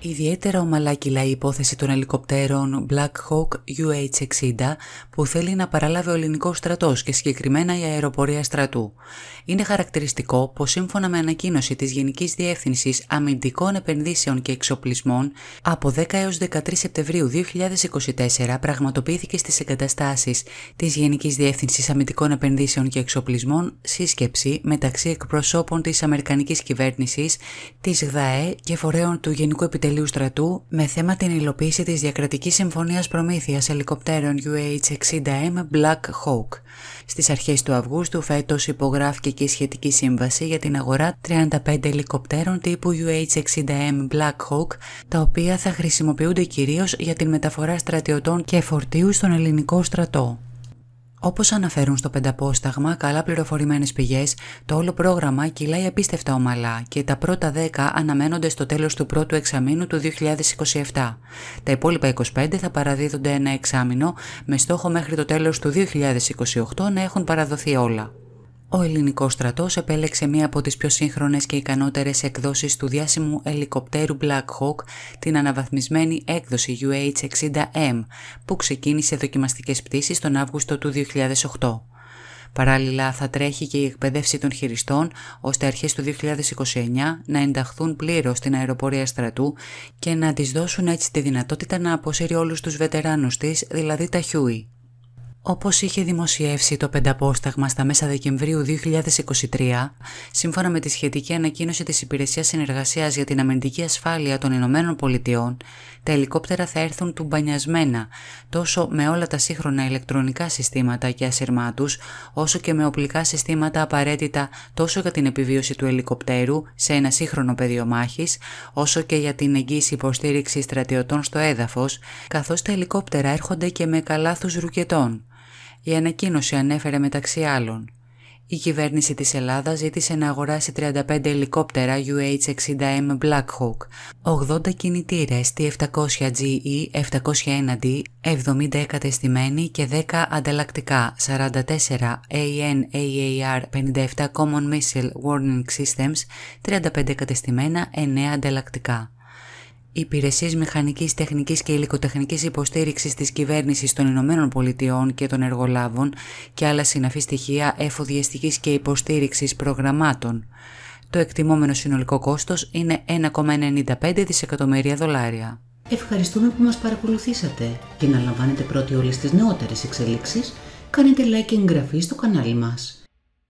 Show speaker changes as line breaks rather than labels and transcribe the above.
Ιδιαίτερα ομαλά κιλά η υπόθεση των ελικοπτέρων Black Hawk UH-60 που θέλει να παραλάβει ο ελληνικός στρατός και συγκεκριμένα η αεροπορία στρατού. Είναι χαρακτηριστικό πως σύμφωνα με ανακοίνωση της Γενικής Διεύθυνσης Αμυντικών Επενδύσεων και Εξοπλισμών από 10 έως 13 Σεπτεμβρίου 2024 πραγματοποιήθηκε στις εγκαταστάσεις της Γενικής Διεύθυνσης Αμυντικών Επενδύσεων και Εξοπλισμών σύσκεψη μεταξύ εκπροσώπων της Αμερικανικής Κυβέρνησης, της ΓΔΑΕ και φορέων του Γενικού Επιτελείου επιτελείου με θέμα την υλοποίηση της διακρατικής συμφωνίας προμήθειας ελικοπτέρων UH-60M Black Hawk. Στις αρχές του Αυγούστου φέτος υπογράφηκε και η σχετική σύμβαση για την αγορά 35 ελικοπτέρων τύπου UH-60M Black Hawk, τα οποία θα χρησιμοποιούνται κυρίως για την μεταφορά στρατιωτών και φορτίου στον ελληνικό στρατό. Όπως αναφέρουν στο Πενταπόσταγμα, καλά πληροφορημένες πηγές, το όλο πρόγραμμα κυλάει απίστευτα ομαλά και τα πρώτα 10 αναμένονται στο τέλος του πρώτου εξαμήνου του 2027. Τα υπόλοιπα 25 θα παραδίδονται ένα εξάμηνο με στόχο μέχρι το τέλος του 2028 να έχουν παραδοθεί όλα. Ο ελληνικός στρατός επέλεξε μία από τις πιο σύγχρονες και ικανότερες εκδόσεις του διάσημου ελικοπτέρου Black Hawk, την αναβαθμισμένη έκδοση UH-60M, που ξεκίνησε δοκιμαστικές πτήσεις τον Αύγουστο του 2008. Παράλληλα θα τρέχει και η εκπαίδευση των χειριστών ώστε αρχές του 2029 να ενταχθούν πλήρως στην αεροπορία στρατού και να της δώσουν έτσι τη δυνατότητα να αποσύρει όλους τους βετεράνους της, δηλαδή τα Χιούι. Όπως είχε δημοσιεύσει το Πενταπόσταγμα στα μέσα Δεκεμβρίου 2023, σύμφωνα με τη σχετική ανακοίνωση της υπηρεσίας συνεργασίας για την Αμυντική Ασφάλεια των Ηνωμένων Πολιτειών, τα ελικόπτερα θα έρθουν τουμπανιασμένα, τόσο με όλα τα σύγχρονα ηλεκτρονικά συστήματα και ασυρμά όσο και με οπλικά συστήματα απαραίτητα τόσο για την επιβίωση του ελικοπτέρου σε ένα σύγχρονο πεδίο μάχης, όσο και για την εγγύηση υποστήριξη στρατιωτών στο έδαφος, καθώς τα ελικόπτερα έρχονται και με καλάθους ρουκετών. Η ανακοίνωση ανέφερε μεταξύ άλλων. Η κυβέρνηση της Ελλάδας ζήτησε να αγοράσει 35 ελικόπτερα UH-60M Black Hawk, 80 κινητήρες T700GE, 701D, 70 εκατεστημένοι και 10 ανταλλακτικά, 44 AN-AAR 57 Common Missile Warning Systems, 35 εκατεστημένα, 9 ανταλλακτικά. Οι υπηρεσίες μηχανικής, τεχνικής και υλικοτεχνικής υποστήριξης της κυβέρνησης των Ηνωμένων Πολιτειών και των εργολάβων και άλλα συναφή στοιχεία εφοδιαστικής και υποστήριξης προγραμμάτων. Το εκτιμόμενο συνολικό κόστος είναι 1,95 δισεκατομμύρια δολάρια. Ευχαριστούμε που μας παρακολουθήσατε και να λαμβάνετε πρώτοι όλες τις νεότερες εξελίξεις. Κάνετε like και εγγραφή στο κανάλι μας.